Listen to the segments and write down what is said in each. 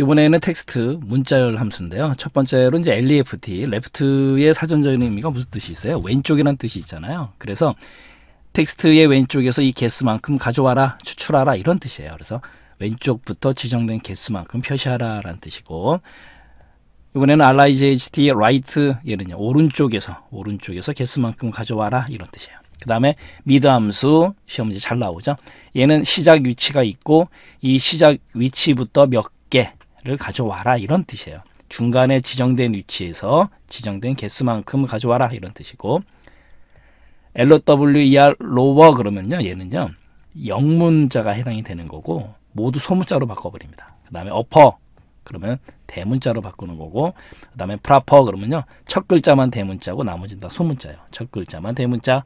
이번에는 텍스트 문자열 함수인데요. 첫 번째로 이제 LEFT, 레프트의 사전적인 의미가 무슨 뜻이 있어요? 왼쪽이라는 뜻이 있잖아요. 그래서 텍스트의 왼쪽에서 이 개수만큼 가져와라, 추출하라 이런 뜻이에요. 그래서 왼쪽부터 지정된 개수만큼 표시하라라는 뜻이고 이번에는 RIGHT right 얘는요. 오른쪽에서 오른쪽에서 개수만큼 가져와라 이런 뜻이에요. 그 다음에 미드 함수 시험지 잘 나오죠. 얘는 시작 위치가 있고 이 시작 위치부터 몇 개, 가져와라 이런 뜻이에요. 중간에 지정된 위치에서 지정된 개수만큼 가져와라 이런 뜻이고 e, LOWER 로워 그러면요 얘는요 영문자가 해당이 되는 거고 모두 소문자로 바꿔버립니다. 그 다음에 어퍼 그러면 대문자로 바꾸는 거고 그 다음에 프라퍼 그러면요 첫 글자만 대문자고 나머지는 다 소문자예요. 첫 글자만 대문자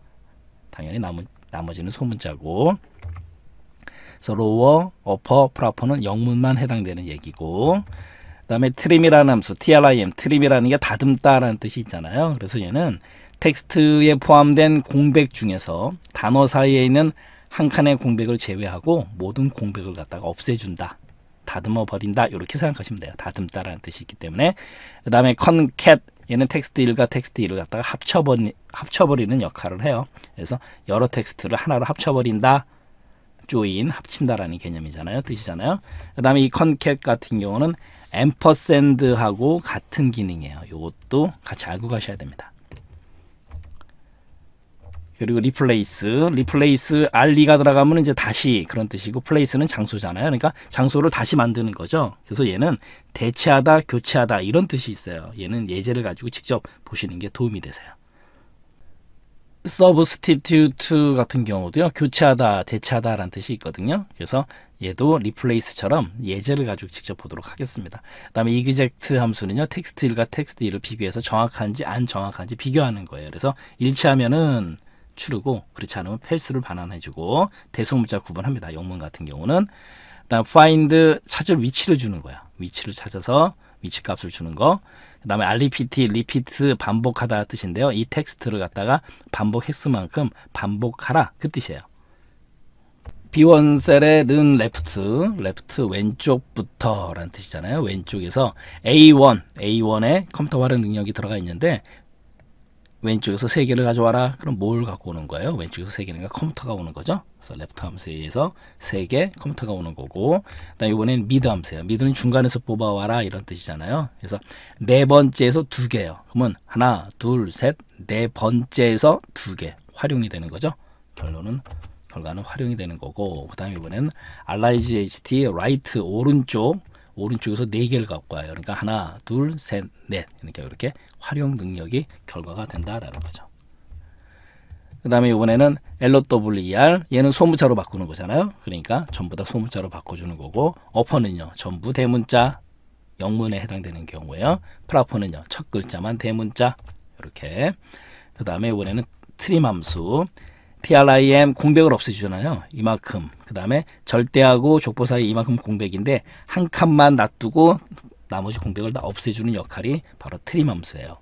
당연히 나머, 나머지는 소문자고 그래서 로어, 어퍼, 프라퍼는 영문만 해당되는 얘기고 그 다음에 트림이라는 함수, trim, 트림이라는 게 다듬다라는 뜻이 있잖아요. 그래서 얘는 텍스트에 포함된 공백 중에서 단어 사이에 있는 한 칸의 공백을 제외하고 모든 공백을 갖다가 없애준다. 다듬어 버린다. 이렇게 생각하시면 돼요. 다듬다라는 뜻이 있기 때문에 그 다음에 컨캣 얘는 텍스트 1과 텍스트 2를 갖다가 합쳐버리, 합쳐버리는 역할을 해요. 그래서 여러 텍스트를 하나로 합쳐버린다. 조인 합친다라는 개념이잖아요. 뜻이잖아요. 그다음에 이 컨캣 같은 경우는 앰퍼샌드하고 같은 기능이에요. 이것도 같이 알고 가셔야 됩니다. 그리고 리플레이스, 리플레이스 알리가 들어가면 이제 다시 그런 뜻이고 플레이스는 장소잖아요. 그러니까 장소를 다시 만드는 거죠. 그래서 얘는 대체하다, 교체하다 이런 뜻이 있어요. 얘는 예제를 가지고 직접 보시는 게 도움이 되세요. substitute 같은 경우도요. 교체하다, 대체하다라는 뜻이 있거든요. 그래서 얘도 replace처럼 예제를 가지고 직접 보도록 하겠습니다. 그 다음에 exact 함수는요. 텍스트 1과 텍스트 2를 비교해서 정확한지 안 정확한지 비교하는 거예요. 그래서 일치하면은 추르고 그렇지 않으면 펠스를 반환해주고 대소문자 구분합니다. 영문 같은 경우는 그다음 find 찾을 위치를 주는 거야. 위치를 찾아서 위치 값을 주는 거. 그 다음에 알리피티, 리피트, 반복하다 뜻인데요. 이 텍스트를 갖다가 반복 했수만큼 반복하라 그 뜻이에요. B1 셀의 는 레프트, 레프트 왼쪽부터 라는 뜻이잖아요. 왼쪽에서 A1, A1에 컴퓨터 활용 능력이 들어가 있는데 왼쪽에서 세 개를 가져와라. 그럼 뭘 갖고 오는 거예요? 왼쪽에서 세개는 컴퓨터가 오는 거죠. 그래서 레프트 함수에 서세 개 컴퓨터가 오는 거고, 그다음 이번엔 미드 함수예요. 미드는 중간에서 뽑아와라 이런 뜻이잖아요. 그래서 네 번째에서 두 개요. 예 그러면 하나, 둘, 셋, 네 번째에서 두 개 활용이 되는 거죠. 결론은 결과는 활용이 되는 거고, 그다음 에 이번엔 알라이 g h t 라이트, 오른쪽 오른쪽에서 네 개를 갖고 와요. 그러니까 하나, 둘, 셋, 넷. 그러니까 이렇게 활용 능력이 결과가 된다라는 거죠. 그 다음에 이번에는 l w e r 얘는 소문자로 바꾸는 거잖아요. 그러니까 전부 다 소문자로 바꿔주는 거고 어퍼는요. 전부 대문자 영문에 해당되는 경우에요. 프라퍼는요. 첫 글자만 대문자 이렇게 그 다음에 이번에는 트림 함수 TRIM 공백을 없애주잖아요. 이만큼. 그 다음에 절대하고 족보 사이 이만큼 공백인데 한 칸만 놔두고 나머지 공백을 다 없애주는 역할이 바로 트림 함수예요.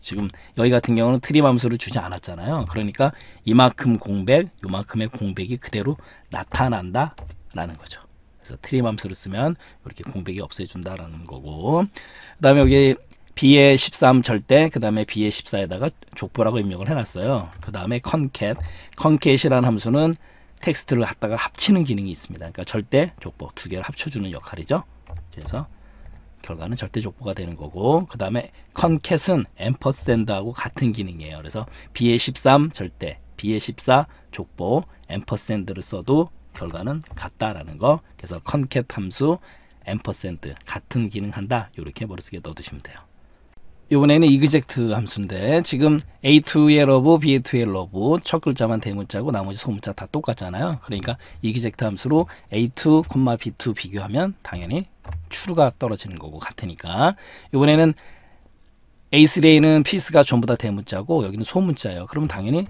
지금 여기 같은 경우는 트림 함수를 주지 않았잖아요. 그러니까 이만큼 공백, 요만큼의 공백이 그대로 나타난다 라는 거죠. 그래서 트림 함수를 쓰면 이렇게 공백이 없애준다라는 거고 그 다음에 여기 b 에13 절대 그 다음에 b 에 14에다가 족보라고 입력을 해놨어요. 그 다음에 concat, concat이라는 함수는 텍스트를 갖다가 합치는 기능이 있습니다. 그러니까 절대 족보 두 개를 합쳐주는 역할이죠. 그래서 결과는 절대 족보가 되는 거고 그 다음에 컨캣은 앰퍼센드하고 같은 기능이에요. 그래서 b 에13 절대, b 에14 족보, 앰퍼센드를 써도 결과는 같다라는 거. 그래서 컨캣 함수 앰퍼센드 같은 기능한다. 이렇게 머릿속에 넣어두시면 돼요. 이번에는 이그젝트 함수인데 지금 A2의 러브, B2의 러브 첫 글자만 대문자고 나머지 소문자 다 똑같잖아요. 그러니까 이그젝트 함수로 A2, B2 비교하면 당연히 추루가 떨어지는 거고 같으니까 이번에는 A3에는 피스가 전부 다 대문자고 여기는 소문자예요. 그럼 당연히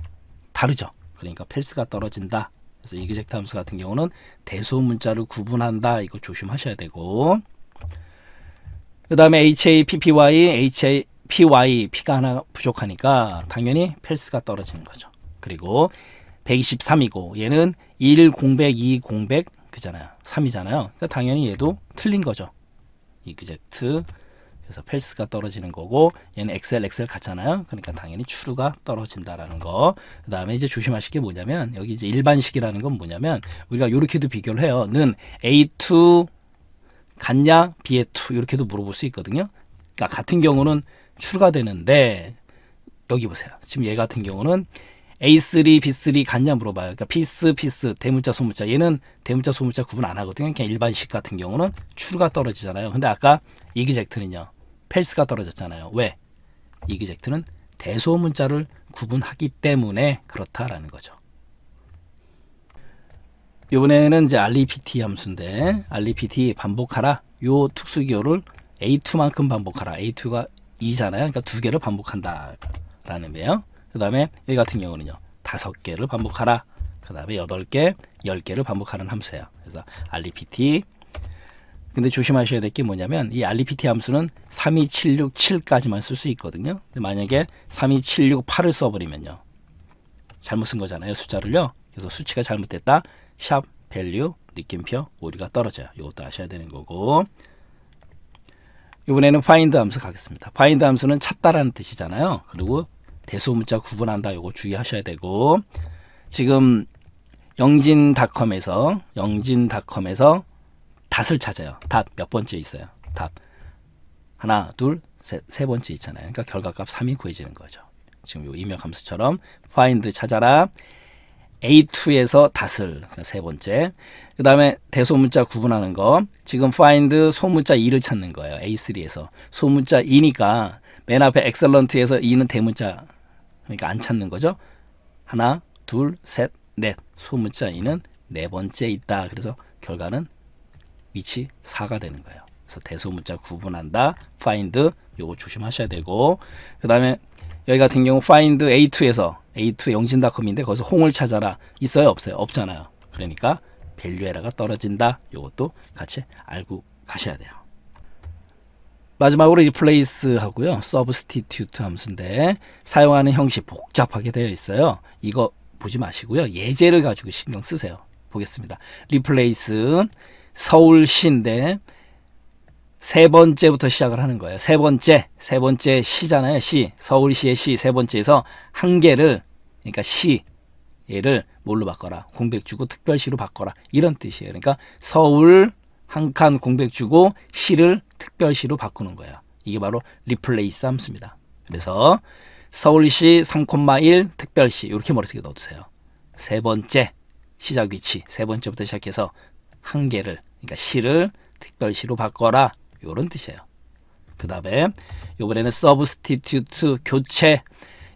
다르죠. 그러니까 펠스가 떨어진다. 그래서 이그젝트 함수 같은 경우는 대소문자를 구분한다. 이거 조심하셔야 되고 그 다음에 HAPPY, HA, py p가 하나 부족하니까 당연히 펠스가 떨어지는 거죠. 그리고 123이고 얘는 1 공백 2 공백 그잖아요. 3이잖아요. 그러니까 당연히 얘도 틀린 거죠. 이그젝트 그래서 펠스가 떨어지는 거고 얘는 x 셀 엑셀 같잖아요. 그러니까 당연히 추루가 떨어진다라는 거. 그다음에 이제 조심하실 게 뭐냐면 여기 이제 일반식이라는 건 뭐냐면 우리가 요렇게도 비교를 해요. 는 A2 같냐 B의 2 이렇게도 물어볼 수 있거든요. 그러니까 같은 경우는 출가되는데 여기 보세요. 지금 얘 같은 경우는 A3, B3 같냐 물어봐요. 그러니까 피스, 피스, 대문자, 소문자. 얘는 대문자, 소문자 구분 안 하거든요. 그냥 일반식 같은 경우는 출가 떨어지잖아요. 근데 아까 이기젝트는요. 펠스가 떨어졌잖아요. 왜? 이기젝트는 대소문자를 구분하기 때문에 그렇다라는 거죠. 이번에는 이제 알리피티 함수인데 알리피티 반복하라 요 특수기호를 A2만큼 반복하라. A2가 2잖아요. 그러니까 두 개를 반복한다. 라는 거예요. 그 다음에 여기 같은 경우는요. 다섯 개를 반복하라. 그 다음에 여덟 개, 열 개를 반복하는 함수예요. 그래서 REPT. 근데 조심하셔야 될 게 뭐냐면 이 REPT 함수는 32767까지만 쓸 수 있거든요. 근데 만약에 32768을 써버리면요. 잘못 쓴 거잖아요. 숫자를요. 그래서 수치가 잘못됐다. 샵, 밸류, 느낌표, 오류가 떨어져요. 이것도 아셔야 되는 거고. 이번에는 find 함수 가겠습니다. find 함수는 찾다라는 뜻이잖아요. 그리고 대소문자 구분한다 이거 주의하셔야 되고 지금 영진닷컴에서 영진닷컴에서 닷을 찾아요. 닷 몇 번째 있어요. 닷 하나 둘세 세 번째 있잖아요. 그러니까 결과값 3이 구해지는 거죠. 지금 요 입력 함수처럼 find 찾아라 A2에서 다슬 그러니까 세 번째 그 다음에 대소문자 구분하는 거 지금 find 소문자 2를 찾는 거예요 A3에서 소문자 2니까 맨 앞에 excellent에서 2는 대문자 그러니까 안 찾는 거죠 하나 둘 셋 넷 소문자 2는 네 번째 있다 그래서 결과는 위치 4가 되는 거예요 그래서 대소문자 구분한다 find 요거 조심하셔야 되고 그 다음에 여기 같은 경우 find a2에서 a2 영신닷컴인데 거기서 홍을 찾아라 있어요 없어요 없잖아요 그러니까 밸류 에러가 떨어진다 이것도 같이 알고 가셔야 돼요 마지막으로 replace 하고요 substitute 함수인데 사용하는 형식 복잡하게 되어 있어요 이거 보지 마시고요 예제를 가지고 신경 쓰세요 보겠습니다 replace 서울시인데 세 번째부터 시작을 하는 거예요. 세 번째, 세 번째 시잖아요. 시, 서울시의 시, 세 번째에서 한 개를, 그러니까 시, 얘를 뭘로 바꿔라? 공백주고 특별시로 바꿔라. 이런 뜻이에요. 그러니까 서울 한 칸 공백주고 시를 특별시로 바꾸는 거예요. 이게 바로 리플레이스 함수입니다. 그래서 서울시 3,1 특별시 이렇게 머릿속에 넣어두세요. 세 번째 시작 위치 세 번째부터 시작해서 한 개를 그러니까 시를 특별시로 바꿔라 이런 뜻이에요. 그 다음에 요번에는 substitute 교체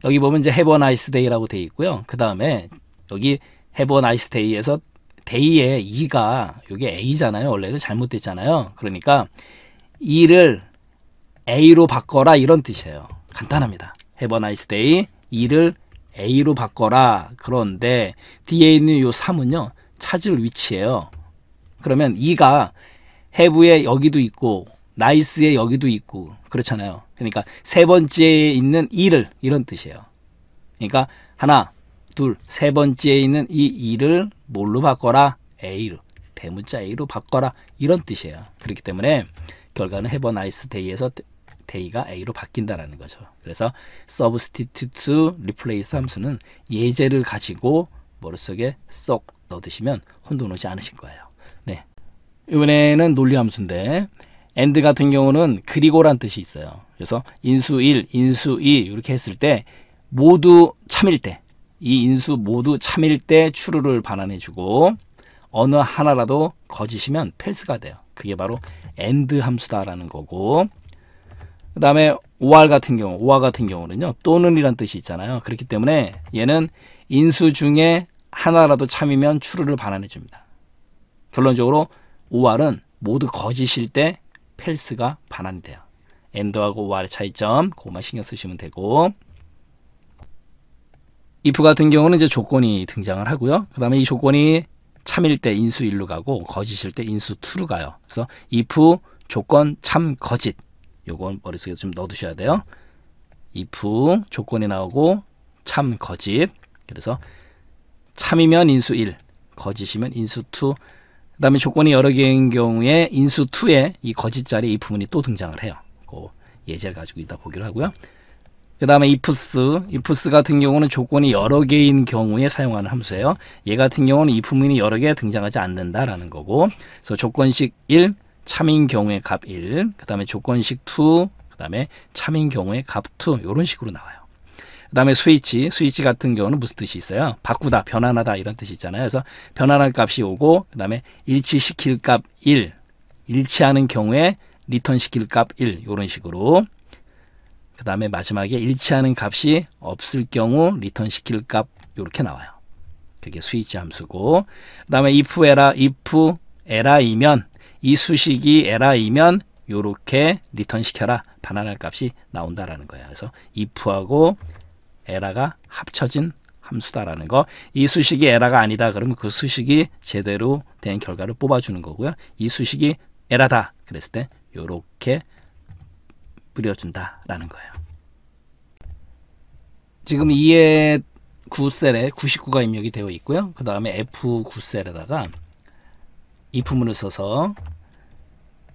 여기 보면 이제 have a nice day라고 돼 있고요. 그 다음에 여기 have a nice day에서 day의 e가 이게 a잖아요. 원래는 잘못됐잖아요. 그러니까 e를 a로 바꿔라 이런 뜻이에요. 간단합니다. have a nice day e를 A로 바꿔라. 그런데 뒤에 있는 요 3은요. 찾을 위치예요. 그러면 2가 해부에 여기도 있고 나이스에 여기도 있고 그렇잖아요. 그러니까 세 번째에 있는 이를 이런 뜻이에요. 그러니까 하나, 둘, 세 번째에 있는 이 이를 뭘로 바꿔라? A로 대문자 A로 바꿔라 이런 뜻이에요. 그렇기 때문에 결과는 해버 나이스 데이에서 데이가 A로 바뀐다라는 거죠. 그래서 substitute replace 함수는 예제를 가지고 머릿속에 쏙 넣어두시면 혼돈 오지 않으실 거예요. 네. 이번에는 논리 함수인데 and 같은 경우는 그리고란 뜻이 있어요. 그래서 인수 1, 인수 2 이렇게 했을 때 모두 참일 때 이 인수 모두 참일 때 추루를 반환해 주고 어느 하나라도 거짓이면 펠스가 돼요. 그게 바로 and 함수다라는 거고 그 다음에 오알 같은 경우 오알 같은 경우는요 또는이란 뜻이 있잖아요 그렇기 때문에 얘는 인수 중에 하나라도 참이면 추루를 반환해 줍니다 결론적으로 오알은 모두 거짓일 때 펠스가 반환 돼요. 엔더하고와알의 차이점 그것만 신경 쓰시면 되고 if 같은 경우는 이제 조건이 등장을 하고요. 그 다음에 이 조건이 참일 때 인수 1로 가고 거짓일 때 인수 2로 가요. 그래서 if 조건 참 거짓 요건 머릿속에 좀 넣어두셔야 돼요. if 조건이 나오고 참 거짓 그래서 참이면 인수 1 거짓이면 인수 2 그다음에 조건이 여러 개인 경우에 인수 2에 이 거짓 자리 이 부분이 또 등장을 해요. 그 예제를 가지고 이따 보기로 하고요. 그다음에 i f 스 이프스 같은 경우는 조건이 여러 개인 경우에 사용하는 함수예요. 얘 같은 경우는 이 부분이 여러 개 등장하지 않는다라는 거고. 그래서 조건식 1 참인 경우의 값 1, 그다음에 조건식 2, 그다음에 참인 경우의 값 2, 이런 식으로 나와요. 그다음에 스위치, 스위치 같은 경우는 무슨 뜻이 있어요? 바꾸다, 변환하다 이런 뜻이 있잖아요. 그래서 변환할 값이 오고 그다음에 일치시킬 값 1, 일치하는 경우에 리턴 시킬 값 1, 이런 식으로 그 다음에 마지막에 일치하는 값이 없을 경우 리턴 시킬 값 이렇게 나와요. 그게 스위치 함수고 그 다음에 if 에라 if 에라이면 이 수식이 에라이면 요렇게 리턴 시켜라 반환할 값이 나온다라는 거예요. 그래서 if하고 에라가 합쳐진 함수다라는 거. 이 수식이 에라가 아니다. 그러면 그 수식이 제대로 된 결과를 뽑아주는 거고요. 이 수식이 에라다. 그랬을 때 이렇게 뿌려준다라는 거예요. 지금 2에 9셀에 99가 입력이 되어 있고요. 그 다음에 F9셀에다가 이품문을 써서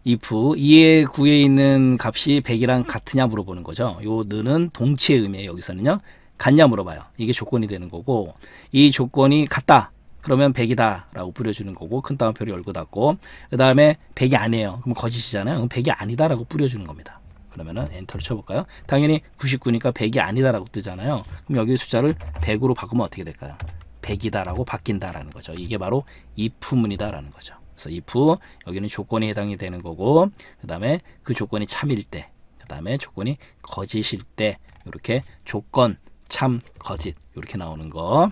if 2에 9에 있는 값이 100이랑 같으냐 물어보는 거죠. 요 는은 동치의 의미예요. 여기서는요. 같냐 물어봐요. 이게 조건이 되는 거고 이 조건이 같다. 그러면 100이다 라고 뿌려주는 거고 큰 따옴표를 열고 닫고 그 다음에 100이 아니에요. 그럼 거짓이잖아요. 그럼 100이 아니다 라고 뿌려주는 겁니다. 그러면은 엔터를 쳐볼까요? 당연히 99니까 100이 아니다라고 뜨잖아요. 그럼 여기 숫자를 100으로 바꾸면 어떻게 될까요? 100이다라고 바뀐다라는 거죠. 이게 바로 if문이다라는 거죠. 그래서 if 여기는 조건이 해당이 되는 거고 그 다음에 그 조건이 참일 때 그 다음에 조건이 거짓일 때 이렇게 조건 참, 거짓 이렇게 나오는 거.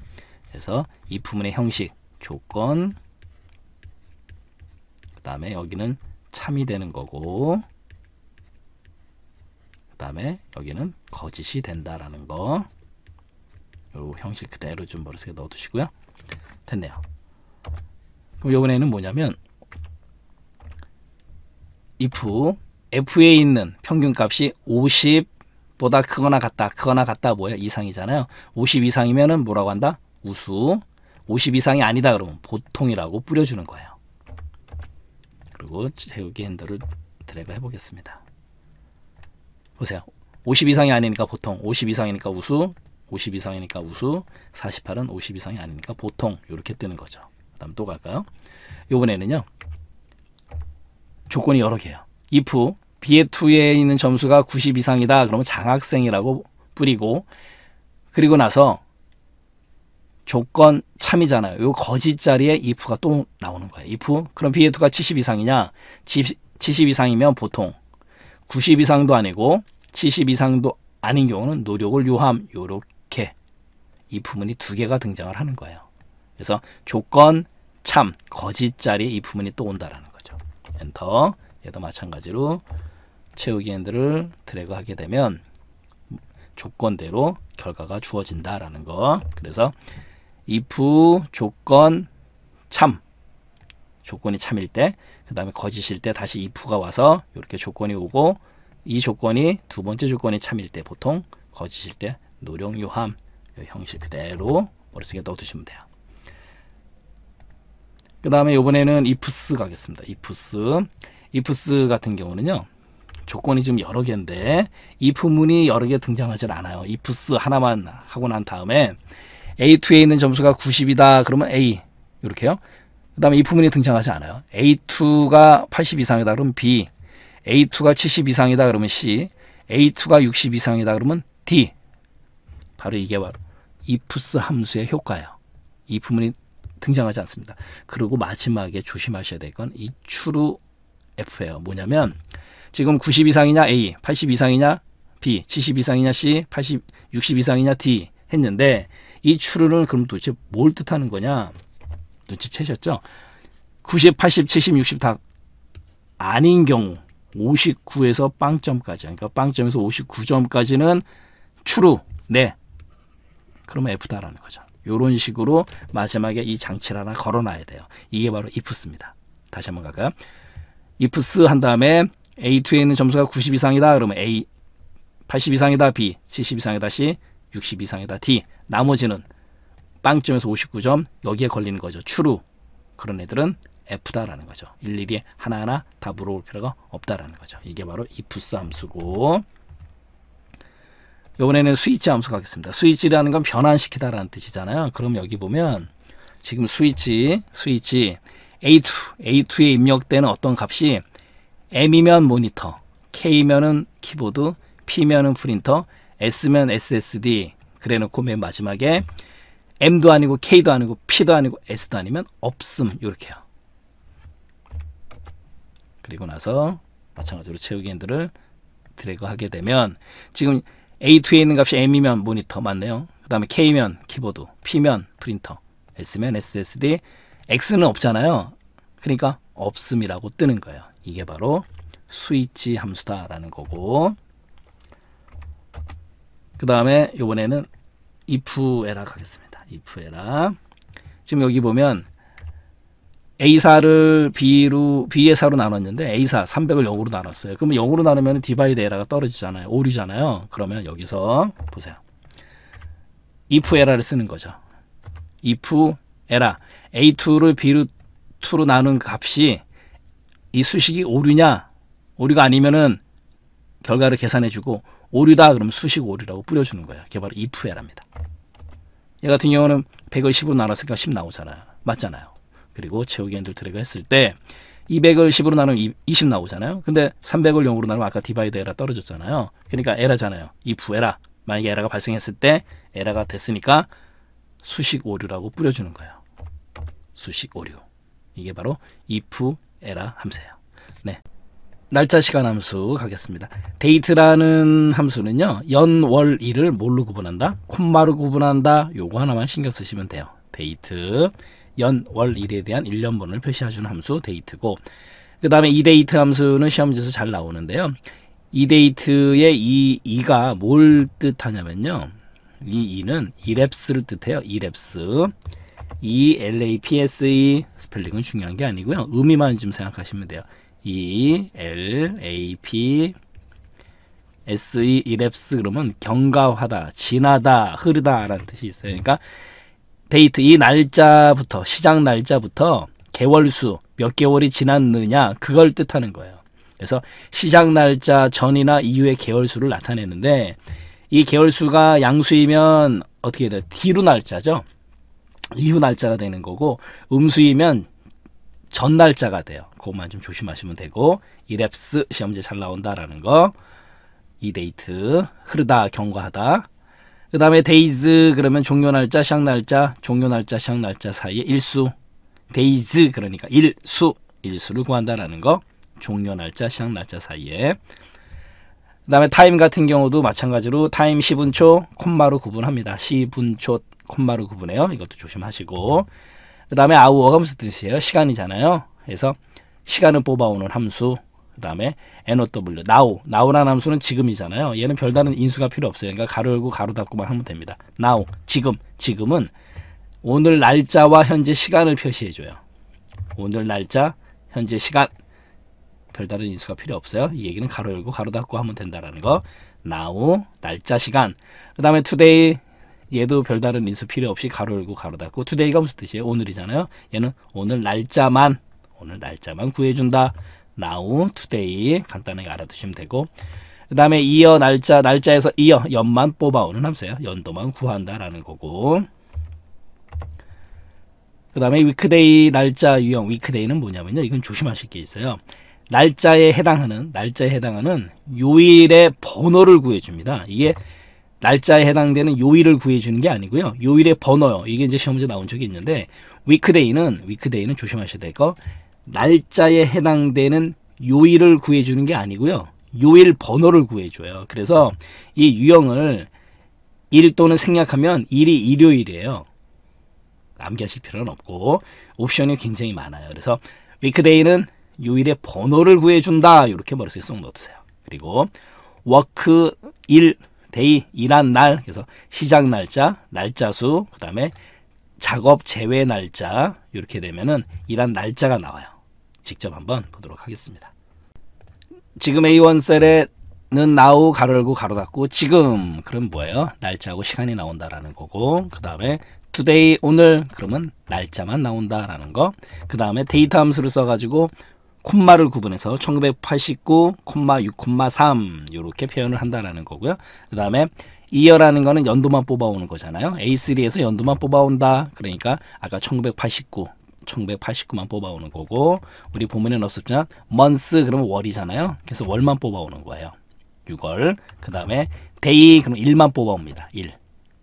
그래서 이 부분의 형식 조건 그 다음에 여기는 참이 되는 거고 그 다음에 여기는 거짓이 된다라는 거요 형식 그대로 좀 머릿속에 넣어두시고요. 됐네요. 그럼 요번에는 뭐냐면 if f에 있는 평균값이 50 보다 크거나 같다. 크거나 같다 뭐야? 이상이잖아요. 50 이상이면은 뭐라고 한다? 우수. 50 이상이 아니다 그러면 보통이라고 뿌려주는 거예요. 그리고 채우기 핸들을 드래그 해보겠습니다. 보세요. 50 이상이 아니니까 보통, 50 이상이니까 우수, 50 이상이니까 우수, 48은 50 이상이 아니니까 보통 이렇게 뜨는 거죠. 그 다음 또 갈까요? 요번에는요. 조건이 여러 개예요. if 비에투에 있는 점수가 90 이상이다. 그러면 장학생이라고 뿌리고 그리고 나서 조건 참이잖아요. 요 거짓자리에 if가 또 나오는 거예요. if 그럼 비에투가70 이상이냐? 70 이상이면 보통 90 이상도 아니고 70 이상도 아닌 경우는 노력을 요함 요렇게 이부분이두 개가 등장을 하는 거예요. 그래서 조건 참 거짓 자리에 이부분이또 온다라는 거죠. 엔터 얘도 마찬가지로 채우기 핸들을 드래그하게 되면 조건대로 결과가 주어진다라는 거. 그래서 if 조건 참 조건이 참일 때, 그 다음에 거짓일 때 다시 if가 와서 이렇게 조건이 오고 이 조건이 두 번째 조건이 참일 때 보통 거짓일 때 노령 요함 형식 그대로 머릿속에 넣어두시면 돼요. 그 다음에 이번에는 ifs 가겠습니다. ifs ifs 같은 경우는요. 조건이 지금 여러 개인데 이프문이 여러 개 등장하질 않아요. 이프스 하나만 하고 난 다음에 A2에 있는 점수가 90이다. 그러면 A 이렇게요. 그 다음에 이프문이 등장하지 않아요. A2가 80 이상이다. 그러면 B A2가 70 이상이다. 그러면 C A2가 60 이상이다. 그러면 D 바로 이게 바로 이프스 함수의 효과예요. 이프문이 등장하지 않습니다. 그리고 마지막에 조심하셔야 될 건 이 추루 F예요. 뭐냐면 지금 90 이상이냐 A, 80 이상이냐 B, 70 이상이냐 C, 80, 60 이상이냐 D 했는데 이 추론을 그럼 도대체 뭘 뜻하는 거냐? 눈치채셨죠? 90, 80, 70, 60 다 아닌 경우 59에서 빵점까지 그러니까 빵점에서 59점까지는 추루 네 그러면 F다라는 거죠. 이런 식으로 마지막에 이 장치를 하나 걸어놔야 돼요. 이게 바로 ifs입니다. 다시 한번 갈까요? ifs 한 다음에 A2에 있는 점수가 90 이상이다. 그러면 A 80 이상이다. B 70 이상이다. C 60 이상이다. D 나머지는 빵점에서 59점 여기에 걸리는 거죠. 추루 그런 애들은 F다라는 거죠. 일일이 하나하나 다 물어볼 필요가 없다라는 거죠. 이게 바로 if 함수고 이번에는 스위치 함수 가겠습니다. 스위치라는 건 변환시키다라는 뜻이잖아요. 그럼 여기 보면 지금 스위치, 스위치 A2, A2에 입력되는 어떤 값이 M이면 모니터, K면은 키보드, P면은 프린터, S면 SSD. 그래놓고 맨 마지막에 M도 아니고 K도 아니고 P도 아니고 S도 아니면 없음 이렇게요. 그리고 나서 마찬가지로 채우기 핸들을 드래그 하게 되면 지금 A2에 있는 값이 M이면 모니터 맞네요. 그 다음에 K면 키보드, P면 프린터, S면 SSD, X는 없잖아요. 그러니까 없음이라고 뜨는 거예요. 이게 바로 스위치 함수다라는 거고 그 다음에 이번에는 if 에라가겠습니다 if 에라 지금 여기 보면 A사를 B로, B의 사로 나눴는데 A사 300을 0으로 나눴어요. 그러면 0으로 나누면 디바이드 에라가 떨어지잖아요. 오류잖아요. 그러면 여기서 보세요. if 에라를 쓰는 거죠. if 에라 A2를 b 2로 나눈 값이 이 수식이 오류냐 오류가 아니면은 결과를 계산해주고 오류다 그러면 수식 오류라고 뿌려주는 거야. 그게 바로 if에랍니다. 얘 같은 경우는 100을 10으로 나눴으니까 10 나오잖아요. 맞잖아요. 그리고 채우기 엔들 드래그 했을 때 200을 10으로 나누면 20 나오잖아요. 근데 300을 0으로 나누면 아까 디바이드 에라 떨어졌잖아요. 그러니까 에라잖아요. if 에라. 만약에 에라가 발생했을 때 에라가 됐으니까 수식 오류라고 뿌려주는 거예요. 수식 오류. 이게 바로 if 에라 함수예요. 네. 날짜 시간 함수 가겠습니다. 데이트라는 함수는요. 연, 월, 일을 뭘로 구분한다? 콤마로 구분한다. 요거 하나만 신경 쓰시면 돼요. 데이트, 연, 월, 일에 대한 일련번호를 표시해주는 함수 데이트고 그 다음에 이데이트 함수는 시험지에서 잘 나오는데요. 이데이트의 이 이가 뭘 뜻하냐면요. 이 이는 이랩스를 뜻해요. 이랩스. ELAPSE 스펠링은 중요한 게 아니고요. 의미만 좀 생각하시면 돼요. ELAP SE 이랩스 그러면 경과하다, 지나다, 흐르다 라는 뜻이 있어요. 그러니까 데이트 이 날짜부터 시작 날짜부터 개월수 몇 개월이 지났느냐 그걸 뜻하는 거예요. 그래서 시작 날짜 전이나 이후의 개월수를 나타내는데 이 개월수가 양수이면 어떻게 돼요? 뒤로 날짜죠. 이후 날짜가 되는 거고 음수이면 전 날짜가 돼요. 그것만 좀 조심하시면 되고 이랩스 시험제 잘 나온다라는 거. 이 데이트 흐르다 경과하다. 그 다음에 데이즈 그러면 종료 날짜 시작 날짜 종료 날짜 시작 날짜 사이에 일수 데이즈 그러니까 일수 일수를 구한다라는 거 종료 날짜 시작 날짜 사이에 그 다음에 타임 같은 경우도 마찬가지로 타임 10분초 콤마로 구분합니다. 10분초 콤마로 구분해요. 이것도 조심하시고 그 다음에 아우어감 무슨 뜻이에요? 시간이잖아요. 그래서 시간을 뽑아오는 함수 그 다음에 NOW, now, now라는 함수는 지금이잖아요. 얘는 별다른 인수가 필요 없어요. 그러니까 가로 열고 가로 닫고만 하면 됩니다. now, 지금, 지금은 오늘 날짜와 현재 시간을 표시해줘요. 오늘 날짜, 현재 시간, 별다른 인수가 필요 없어요. 이 얘기는 가로 열고 가로 닫고 하면 된다라는 거. now, 날짜, 시간. 그 다음에 today, 얘도 별다른 인수 필요 없이 가로 열고 가로 닫고 그 투데이가 무슨 뜻이에요? 오늘이잖아요. 얘는 오늘 날짜만 오늘 날짜만 구해준다. now, today 간단하게 알아두시면 되고 그 다음에 이어 날짜 날짜에서 이어 연만 뽑아오는 함수예요. 연도만 구한다라는 거고 그 다음에 위크데이 날짜 유형 위크데이는 뭐냐면요. 이건 조심하실 게 있어요. 날짜에 해당하는 날짜에 해당하는 요일의 번호를 구해줍니다. 이게 날짜에 해당되는 요일을 구해주는 게 아니고요. 요일의 번호요. 이게 이제 시험 문제 나온 적이 있는데 위크데이는 위크데이는 조심하셔야 될 거. 날짜에 해당되는 요일을 구해주는 게 아니고요. 요일 번호를 구해줘요. 그래서 이 유형을 일 또는 생략하면 일이 일요일이에요. 남겨하실 필요는 없고 옵션이 굉장히 많아요. 그래서 위크데이는 요일의 번호를 구해준다. 이렇게 머릿속에 쏙 넣어두세요. 그리고 워크 일 데이 일한 날 그래서 시작 날짜, 날짜 수, 그다음에 작업 제외 날짜 이렇게 되면은 일한 날짜가 나와요. 직접 한번 보도록 하겠습니다. 지금 A1 셀에는 나우 가로 열고 가로 닫고 지금 그럼 뭐예요? 날짜하고 시간이 나온다라는 거고 그 다음에 today 오늘 그러면 날짜만 나온다라는 거. 그 다음에 데이터 함수를 써가지고 콤마를 구분해서 1989, 콤마 6, 콤마 3 이렇게 표현을 한다라는 거고요. 그 다음에 이어라는 거는 연도만 뽑아오는 거잖아요. A3에서 연도만 뽑아온다. 그러니까 아까 1989, 1989만 뽑아오는 거고 우리 보면은 없었지만 month 그러면 월이잖아요. 그래서 월만 뽑아오는 거예요. 6월 그 다음에 day 그럼 1만 뽑아옵니다. 1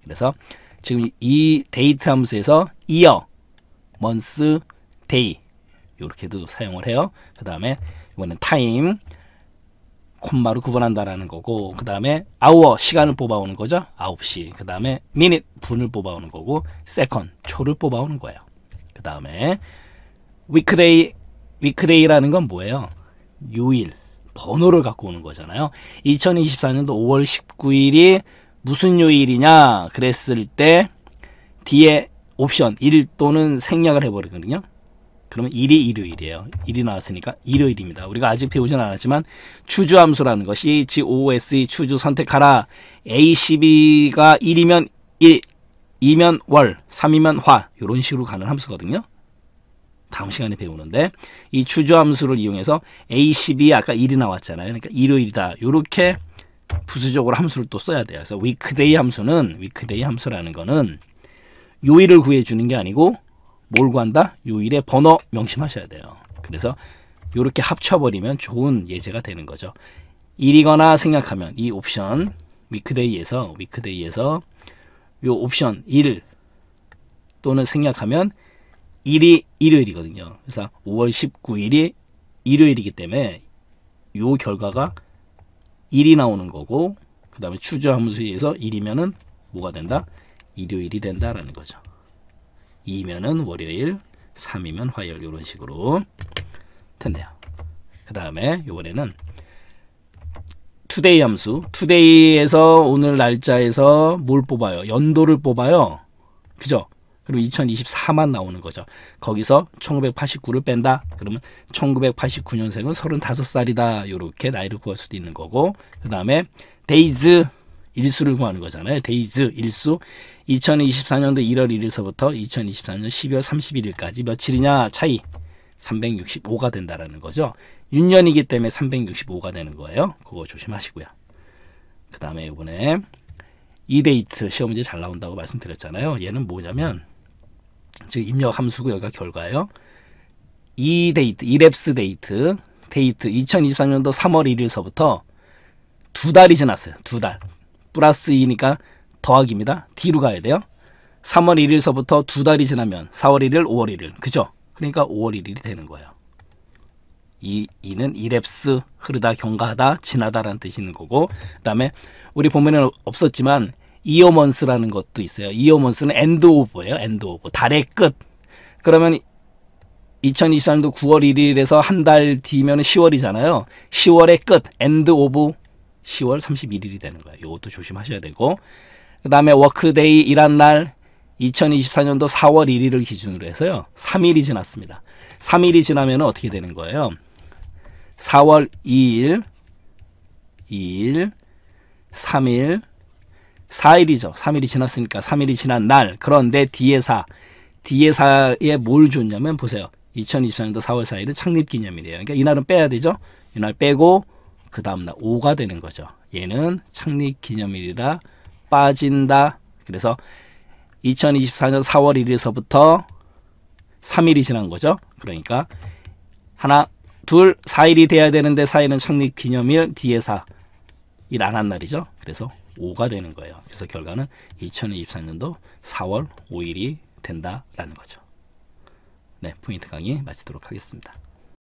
그래서 지금 이 데이트 함수에서 이어, month, day 이렇게도 사용을 해요. 그 다음에 이번엔 타임 콤마로 구분한다라는 거고 그 다음에 아워 시간을 뽑아오는 거죠. 9시 그 다음에 미닛 분을 뽑아오는 거고 세컨 초를 뽑아오는 거예요. 그 다음에 위크데이 위크데이라는 건 뭐예요? 요일 번호를 갖고 오는 거잖아요. 2024년도 5월 19일이 무슨 요일이냐 그랬을 때 뒤에 옵션 1 또는 생략을 해버리거든요. 그러면 1이 일요일이에요. 1이 나왔으니까 일요일입니다. 우리가 아직 배우진 않았지만 추주 함수라는 거 CHOSE 추주 선택하라. ACB가 1이면 1, 2면 월, 3이면 화 이런 식으로 가는 함수거든요. 다음 시간에 배우는데 이 추주 함수를 이용해서 ACB 아까 1이 나왔잖아요. 그러니까 일요일이다. 이렇게 부수적으로 함수를 또 써야 돼요. 그래서 위크데이 함수는 위크데이 함수라는 거는 요일을 구해주는 게 아니고 뭘 구한다? 요일의 번호 명심하셔야 돼요. 그래서 요렇게 합쳐버리면 좋은 예제가 되는 거죠. 일이거나 생략하면 이 옵션 위크데이에서 위크데이에서 요 옵션 일 또는 생략하면 일이 일요일이거든요. 그래서 5월 19일이 일요일이기 때문에 요 결과가 일이 나오는 거고 그 다음에 추저 함수에서 일이면은 뭐가 된다? 일요일이 된다라는 거죠. 2면은 월요일, 3이면 화요일 이런 식으로 텐데요. 그 다음에 이번에는 투데이 함수 투데이에서 오늘 날짜에서 뭘 뽑아요? 연도를 뽑아요. 그죠? 그럼 2024만 나오는 거죠. 거기서 1989를 뺀다. 그러면 1989년생은 35살이다. 이렇게 나이를 구할 수도 있는 거고 그 다음에 데이즈 일수를 구하는 거잖아요. 데이즈 일수 2024년도 1월 1일서부터 2024년 12월 31일까지 며칠이냐 차이 365가 된다라는 거죠. 윤년이기 때문에 365가 되는 거예요. 그거 조심하시고요. 그 다음에 이번에 이데이트 시험 문제 잘 나온다고 말씀드렸잖아요. 얘는 뭐냐면 지금 입력 함수고 여기가 결과예요. 이데이트, 이랩스 데이트, 데이트 2023년도 3월 1일서부터 두 달이 지났어요. 두 달. 플러스 2니까 더하기입니다. D로 가야 돼요. 3월 1일서부터 두 달이 지나면 4월 1일, 5월 1일. 그죠? 그러니까 5월 1일이 되는 거예요. 이, 이는 이랩스, 흐르다, 경과하다, 지나다라는 뜻이 있는 거고 그 다음에 우리 보면은 없었지만 이어먼스라는 것도 있어요. 이어먼스는 엔드 오브예요. 엔드 오브. 달의 끝. 그러면 2023년도 9월 1일에서 한 달 뒤면 10월이잖아요. 10월의 끝, 엔드 오브 10월 31일이 되는 거예요. 이것도 조심하셔야 되고 그 다음에 워크데이 일한 날 2024년도 4월 1일을 기준으로 해서요. 3일이 지났습니다. 3일이 지나면 어떻게 되는 거예요? 4월 2일, 2일, 3일, 4일이죠. 3일이 지났으니까 3일이 지난 날. 그런데 뒤에 사, 뒤에 사에 뭘 줬냐면 보세요. 2024년도 4월 4일은 창립기념일이에요. 그러니까 이날은 빼야 되죠. 이 날 빼고 그 다음날 5가 되는 거죠. 얘는 창립기념일이라 빠진다. 그래서 2024년 4월 1일서부터 에 3일이 지난 거죠. 그러니까 하나, 둘, 4일이 돼야 되는데 4일은 창립기념일, 뒤에 4. 일안 한 날이죠. 그래서 5가 되는 거예요. 그래서 결과는 2024년도 4월 5일이 된다라는 거죠. 네, 포인트 강의 마치도록 하겠습니다.